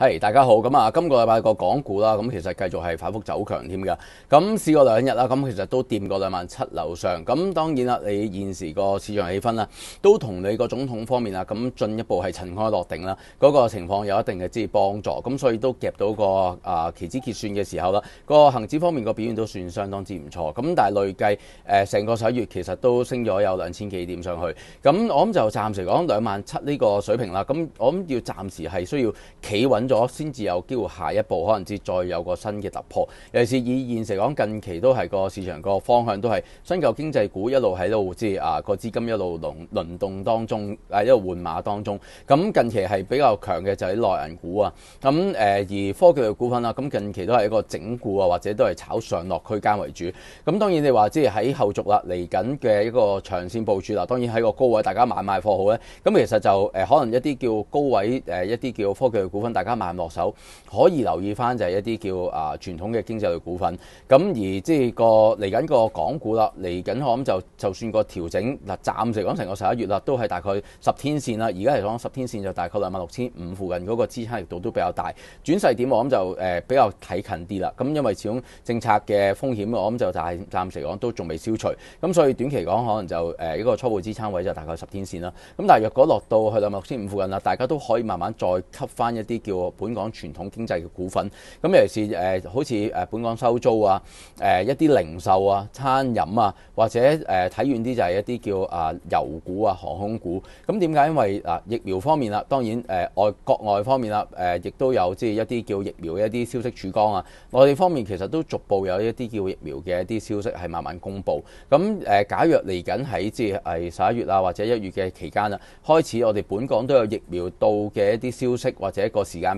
系大家好，咁啊，今个礼拜个港股啦，咁其实继续系反复走强添噶，咁试过两日啦，咁其实都掂过两万七楼上。咁当然啦，你现时个市场气氛啦，都同你个总统方面啊，咁进一步系尘埃落定啦，嗰个情况有一定嘅即帮助。咁所以都夹到个啊期指结算嘅时候啦，个恒指方面个表现都算相当之唔错。咁但系累计诶成个十一月其实都升咗有两千几点上去。咁我谂就暂时讲两万七呢个水平啦。咁我谂要暂时系需要企稳。咗先至有機會下一步可能至再有個新嘅突破，尤其是以現成講近期都係個市場個方向都係新舊經濟股一路喺度即係啊個資金一路輪輪動當中，誒一路換馬當中。咁近期係比較強嘅就係內銀股啊。咁誒而科技嘅股份啦，咁近期都係一個整固啊，或者都係炒上落區間為主。咁當然你話即係喺後續啦，嚟緊嘅一個長線部署啦，當然喺個高位大家買賣貨號咧。咁其實就誒可能一啲叫高位誒一啲叫科技嘅股份，大家。萬落手可以留意翻就係一啲叫啊傳統嘅經濟類股份，咁而即係個嚟緊個港股啦，嚟緊我諗就就算個調整嗱暫時講成個十一月啦，都係大概十天線啦。而家嚟講十天線就大概兩萬六千五附近嗰個支撐力度都比較大，轉勢點我諗就誒比較睇近啲啦。咁因為始終政策嘅風險我諗就暫暫時講都仲未消除，咁所以短期講可能就誒一個初步支撐位就大概十天線啦。咁但係若果落到去兩萬六千五附近啦，大家都可以慢慢再吸翻一啲叫。本港傳統經濟嘅股份，咁尤其是誒，好似誒本港收租啊，誒一啲零售啊、餐飲啊，或者誒睇遠啲就係一啲叫啊油股啊、航空股。咁點解？因為啊疫苗方面啦，當然誒外國外方面啦，誒亦都有即係一啲叫疫苗嘅一啲消息曙光啊。內地方面其實都逐步有一啲叫疫苗嘅一啲消息係慢慢公布。咁誒，假若嚟緊喺即係十一月啊或者一月嘅期間啦，開始我哋本港都有疫苗到嘅一啲消息或者一個時間。